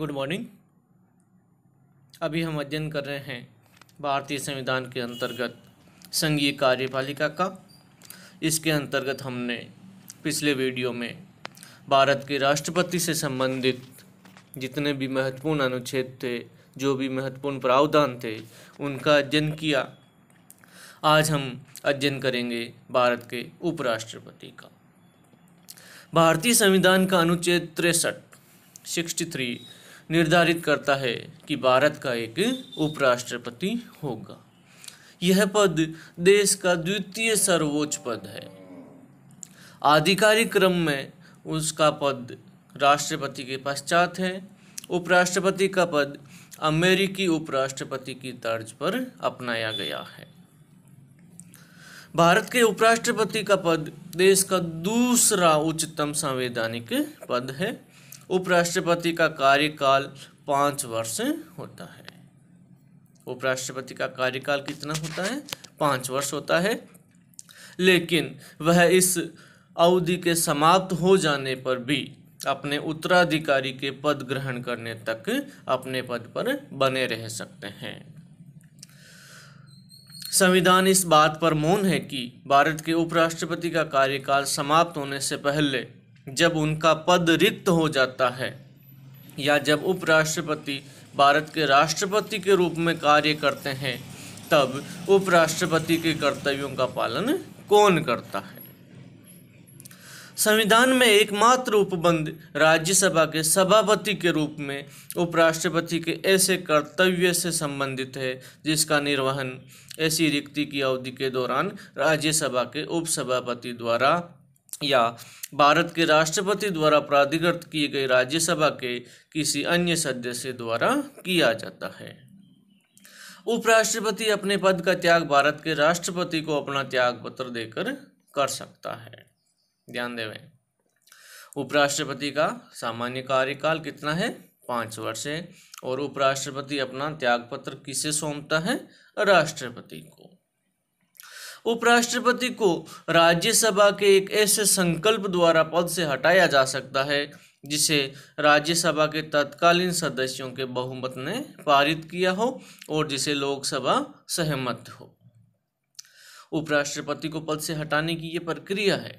good morning अभी हम अध्ययन कर रहे हैं भारतीय संविधान के अंतर्गत संघीय कार्यपालिका का इसके अंतर्गत हमने पिछले वीडियो में भारत के राष्ट्रपति से संबंधित जितने भी महत्वपूर्ण अनुच्छेद थे जो भी महत्वपूर्ण प्रावधान थे उनका अध्ययन किया आज हम अध्ययन करेंगे भारत के उपराष्ट्रपति का भारतीय संविधान का अनुच्छेद तिरसठ सिक्सटी थ्री निर्धारित करता है कि भारत का एक उपराष्ट्रपति होगा यह पद देश का द्वितीय सर्वोच्च पद है आधिकारिक क्रम में उसका पद राष्ट्रपति के पश्चात है उपराष्ट्रपति का पद अमेरिकी उपराष्ट्रपति की तर्ज पर अपनाया गया है भारत के उपराष्ट्रपति का पद देश का दूसरा उच्चतम संवैधानिक पद है उपराष्ट्रपति का कार्यकाल पाँच वर्ष होता है उपराष्ट्रपति का कार्यकाल कितना होता है पाँच वर्ष होता है लेकिन वह इस अवधि के समाप्त हो जाने पर भी अपने उत्तराधिकारी के पद ग्रहण करने तक अपने पद पर बने रह सकते हैं संविधान इस बात पर मौन है कि भारत के उपराष्ट्रपति का कार्यकाल समाप्त होने से पहले जब उनका पद रिक्त हो जाता है या जब उपराष्ट्रपति भारत के राष्ट्रपति के रूप में कार्य करते हैं तब उपराष्ट्रपति के कर्तव्यों का पालन कौन करता है संविधान में एकमात्र उपबंध राज्यसभा के सभापति के रूप में उपराष्ट्रपति के ऐसे कर्तव्य से संबंधित है जिसका निर्वहन ऐसी रिक्ति की अवधि के दौरान राज्यसभा के उपसभापति द्वारा या भारत के राष्ट्रपति द्वारा प्राधिकृत किए गए राज्यसभा के किसी अन्य सदस्य द्वारा किया जाता है उपराष्ट्रपति अपने पद का त्याग भारत के राष्ट्रपति को अपना त्याग पत्र देकर कर सकता है ध्यान देवें उपराष्ट्रपति का सामान्य कार्यकाल कितना है पाँच वर्ष है और उपराष्ट्रपति अपना त्यागपत्र किसे सौंपता है राष्ट्रपति को उपराष्ट्रपति को राज्यसभा के एक ऐसे संकल्प द्वारा पद से हटाया जा सकता है जिसे राज्यसभा के तत्कालीन सदस्यों के बहुमत ने पारित किया हो और जिसे लोकसभा सहमत हो उपराष्ट्रपति को पद से हटाने की ये प्रक्रिया है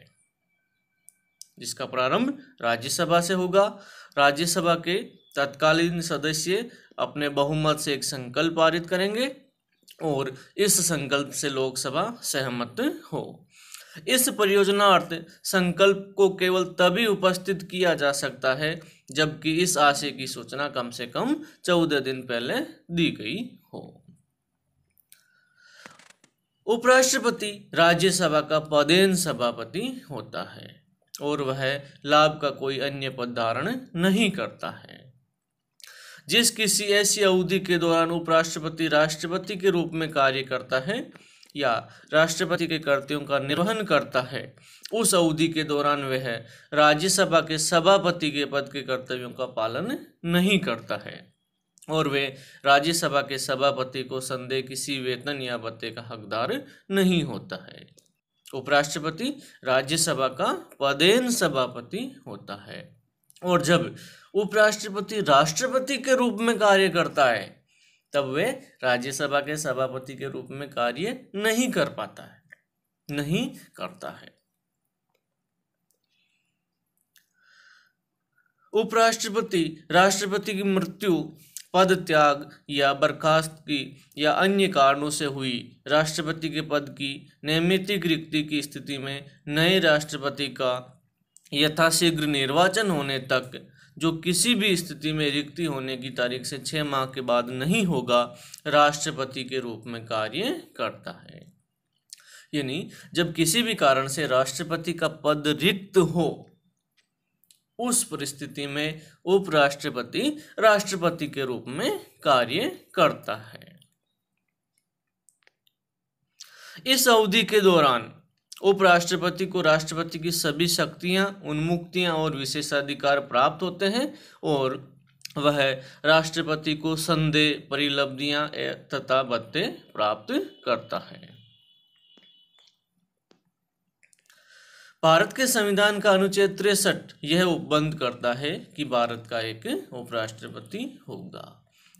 जिसका प्रारंभ राज्यसभा से होगा राज्यसभा के तत्कालीन सदस्य अपने बहुमत से एक संकल्प पारित करेंगे और इस संकल्प से लोकसभा सहमत हो इस परियोजनार्थ संकल्प को केवल तभी उपस्थित किया जा सकता है जबकि इस आशय की सूचना कम से कम चौदह दिन पहले दी गई हो उपराष्ट्रपति राज्यसभा का पदेन सभापति होता है और वह लाभ का कोई अन्य पद धारण नहीं करता है जिस किसी ऐसी अवधि के दौरान उपराष्ट्रपति राष्ट्रपति के रूप में कार्य करता है या राष्ट्रपति के कर्तव्यों का निर्वहन करता है उस अवधि के दौरान वह राज्यसभा के सभापति के पद के कर्तव्यों का पालन नहीं करता है और वे राज्यसभा के सभापति को संदेह किसी वेतन या भत्ते का हकदार नहीं होता है उपराष्ट्रपति राज्यसभा का पदेन सभापति होता है और जब उपराष्ट्रपति राष्ट्रपति के रूप में कार्य करता है तब वे राज्यसभा के सभापति के रूप में कार्य नहीं कर पाता है नहीं करता है उपराष्ट्रपति राष्ट्रपति की मृत्यु पद त्याग या बर्खास्त की या अन्य कारणों से हुई राष्ट्रपति के पद की नियमित रिक्ति की स्थिति में नए राष्ट्रपति का यथाशीघ्र निर्वाचन होने तक जो किसी भी स्थिति में रिक्ति होने की तारीख से छः माह के बाद नहीं होगा राष्ट्रपति के रूप में कार्य करता है यानी जब किसी भी कारण से राष्ट्रपति का पद रिक्त हो उस परिस्थिति में उपराष्ट्रपति राष्ट्रपति के रूप में कार्य करता है इस अवधि के दौरान उपराष्ट्रपति को राष्ट्रपति की सभी शक्तियां उन्मुक्तियां और विशेषाधिकार प्राप्त होते हैं और वह राष्ट्रपति को संदेह परिलब्धियां तथा बत्ते प्राप्त करता है भारत के संविधान का अनुच्छेद तिरसठ यह उपबंध करता है कि भारत का एक उपराष्ट्रपति होगा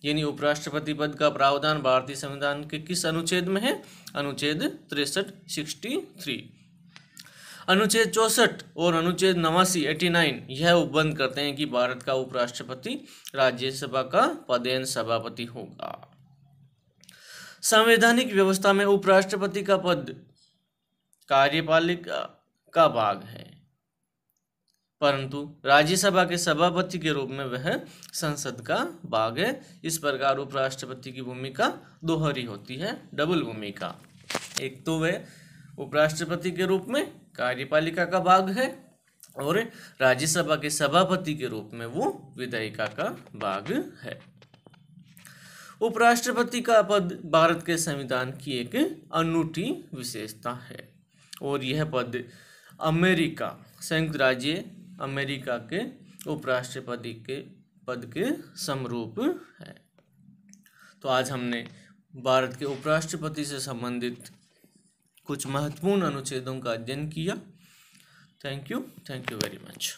यानी उपराष्ट्रपति पद का प्रावधान भारतीय संविधान के किस अनुच्छेद में है अनुच्छेद तिरसठ सिक्सटी थ्री अनुच्छेद चौसठ और अनुच्छेद नवासी एटी नाइन यह उपबंध करते हैं कि भारत का उपराष्ट्रपति राज्यसभा का पदेन सभापति होगा संवैधानिक व्यवस्था में उपराष्ट्रपति का पद कार्यपालिका का भाग है परंतु राज्यसभा के सभापति के रूप में वह संसद का भाग है इस प्रकार उपराष्ट्रपति की भूमिका दोहरी होती है डबल भूमिका एक तो वह उपराष्ट्रपति के रूप में कार्यपालिका का भाग है और राज्यसभा के सभापति के रूप में वो विधायिका का भाग है उपराष्ट्रपति का पद भारत के संविधान की एक अनूठी विशेषता है और यह पद अमेरिका संयुक्त राज्य अमेरिका के उपराष्ट्रपति के पद के समरूप है तो आज हमने भारत के उपराष्ट्रपति से संबंधित कुछ महत्वपूर्ण अनुच्छेदों का अध्ययन किया thank you thank you very much